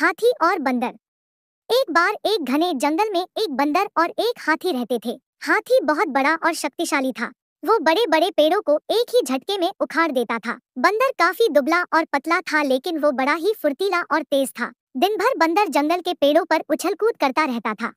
हाथी और बंदर एक बार एक घने जंगल में एक बंदर और एक हाथी रहते थे हाथी बहुत बड़ा और शक्तिशाली था वो बड़े बड़े पेड़ों को एक ही झटके में उखाड़ देता था बंदर काफी दुबला और पतला था लेकिन वो बड़ा ही फुर्तीला और तेज था दिन भर बंदर जंगल के पेड़ों पर उछल कूद करता रहता था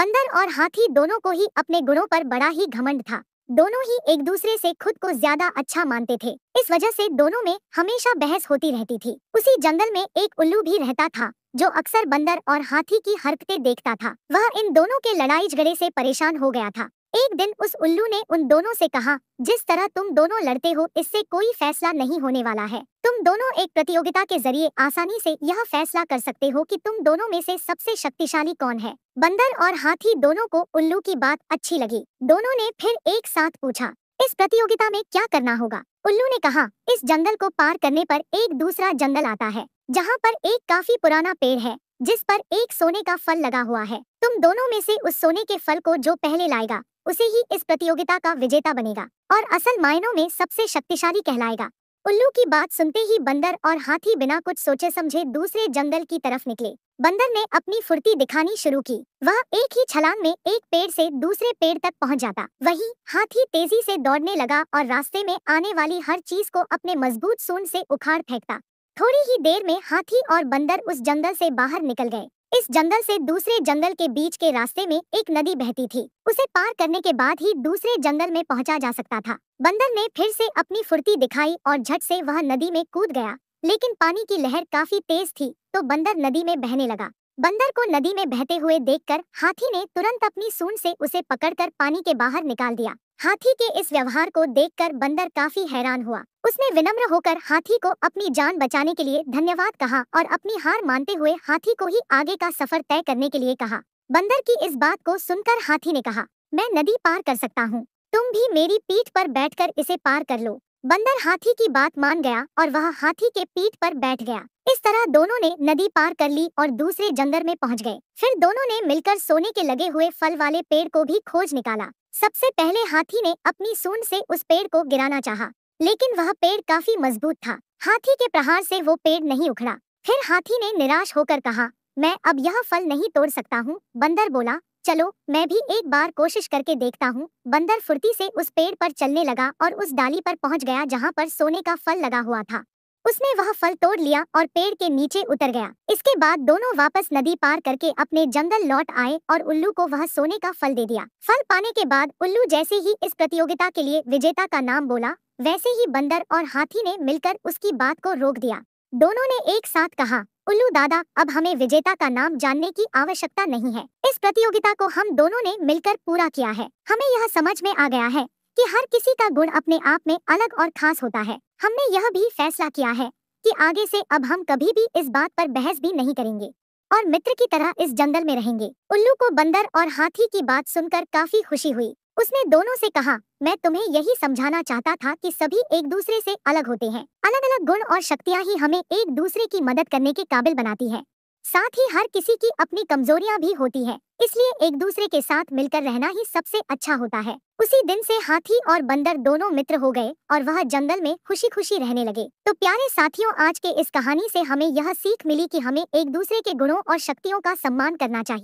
बंदर और हाथी दोनों को ही अपने गुणों पर बड़ा ही घमंड था दोनों ही एक दूसरे से खुद को ज्यादा अच्छा मानते थे इस वजह से दोनों में हमेशा बहस होती रहती थी उसी जंगल में एक उल्लू भी रहता था जो अक्सर बंदर और हाथी की हरकतें देखता था वह इन दोनों के लड़ाई झगड़े से परेशान हो गया था एक दिन उस उल्लू ने उन दोनों से कहा जिस तरह तुम दोनों लड़ते हो इससे कोई फैसला नहीं होने वाला है तुम दोनों एक प्रतियोगिता के जरिए आसानी से यह फैसला कर सकते हो कि तुम दोनों में से सबसे शक्तिशाली कौन है बंदर और हाथी दोनों को उल्लू की बात अच्छी लगी दोनों ने फिर एक साथ पूछा इस प्रतियोगिता में क्या करना होगा उल्लू ने कहा इस जंगल को पार करने पर एक दूसरा जंगल आता है जहाँ पर एक काफी पुराना पेड़ है जिस पर एक सोने का फल लगा हुआ है तुम दोनों में से उस सोने के फल को जो पहले लाएगा उसे ही इस प्रतियोगिता का विजेता बनेगा और असल मायनों में सबसे शक्तिशाली कहलाएगा उल्लू की बात सुनते ही बंदर और हाथी बिना कुछ सोचे समझे दूसरे जंगल की तरफ निकले बंदर ने अपनी फुर्ती दिखानी शुरू की वह एक ही छलांग में एक पेड़ से दूसरे पेड़ तक पहुंच जाता वहीं हाथी तेजी से दौड़ने लगा और रास्ते में आने वाली हर चीज को अपने मजबूत सून से उखाड़ फेंकता थोड़ी ही देर में हाथी और बंदर उस जंगल से बाहर निकल गए इस जंगल से दूसरे जंगल के बीच के रास्ते में एक नदी बहती थी उसे पार करने के बाद ही दूसरे जंगल में पहुंचा जा सकता था बंदर ने फिर से अपनी फुर्ती दिखाई और झट से वह नदी में कूद गया लेकिन पानी की लहर काफी तेज थी तो बंदर नदी में बहने लगा बंदर को नदी में बहते हुए देखकर हाथी ने तुरंत अपनी सूंड से उसे पकड़कर पानी के बाहर निकाल दिया हाथी के इस व्यवहार को देखकर बंदर काफी हैरान हुआ उसने विनम्र होकर हाथी को अपनी जान बचाने के लिए धन्यवाद कहा और अपनी हार मानते हुए हाथी को ही आगे का सफर तय करने के लिए कहा बंदर की इस बात को सुनकर हाथी ने कहा मैं नदी पार कर सकता हूँ तुम भी मेरी पीठ पर बैठकर इसे पार कर लो बंदर हाथी की बात मान गया और वह हाथी के पीठ पर बैठ गया इस तरह दोनों ने नदी पार कर ली और दूसरे जंगल में पहुंच गए फिर दोनों ने मिलकर सोने के लगे हुए फल वाले पेड़ को भी खोज निकाला सबसे पहले हाथी ने अपनी सून से उस पेड़ को गिराना चाहा, लेकिन वह पेड़ काफी मजबूत था हाथी के प्रहार से वो पेड़ नहीं उखड़ा फिर हाथी ने निराश होकर कहा मैं अब यह फल नहीं तोड़ सकता हूँ बंदर बोला चलो मैं भी एक बार कोशिश करके देखता हूँ बंदर फुर्ती से उस पेड़ पर चलने लगा और उस डाली पर पहुँच गया जहाँ पर सोने का फल लगा हुआ था उसने वह फल तोड़ लिया और पेड़ के नीचे उतर गया इसके बाद दोनों वापस नदी पार करके अपने जंगल लौट आए और उल्लू को वह सोने का फल दे दिया फल पाने के बाद उल्लू जैसे ही इस प्रतियोगिता के लिए विजेता का नाम बोला वैसे ही बंदर और हाथी ने मिलकर उसकी बात को रोक दिया दोनों ने एक साथ कहा उल्लू दादा अब हमें विजेता का नाम जानने की आवश्यकता नहीं है इस प्रतियोगिता को हम दोनों ने मिलकर पूरा किया है हमें यह समझ में आ गया है कि हर किसी का गुण अपने आप में अलग और खास होता है हमने यह भी फैसला किया है कि आगे से अब हम कभी भी इस बात पर बहस भी नहीं करेंगे और मित्र की तरह इस जंगल में रहेंगे उल्लू को बंदर और हाथी की बात सुनकर काफी खुशी हुई उसने दोनों से कहा मैं तुम्हें यही समझाना चाहता था कि सभी एक दूसरे से अलग होते हैं अलग अलग गुण और शक्तियाँ ही हमें एक दूसरे की मदद करने के काबिल बनाती है साथ ही हर किसी की अपनी कमजोरियां भी होती है इसलिए एक दूसरे के साथ मिलकर रहना ही सबसे अच्छा होता है उसी दिन से हाथी और बंदर दोनों मित्र हो गए और वह जंगल में खुशी खुशी रहने लगे तो प्यारे साथियों आज के इस कहानी से हमें यह सीख मिली कि हमें एक दूसरे के गुणों और शक्तियों का सम्मान करना चाहिए